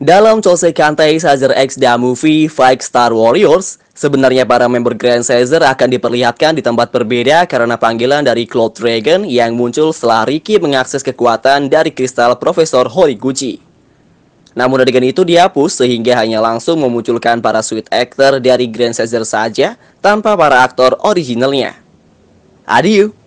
Dalam Chose kantei Sazer X The Movie Five Star Warriors, sebenarnya para member Grand Sazer akan diperlihatkan di tempat berbeda karena panggilan dari Cloud Dragon yang muncul setelah Ricky mengakses kekuatan dari kristal Profesor Horiguchi. Namun adegan itu dihapus sehingga hanya langsung memunculkan para sweet actor dari Grand Sazer saja tanpa para aktor originalnya. Adieu!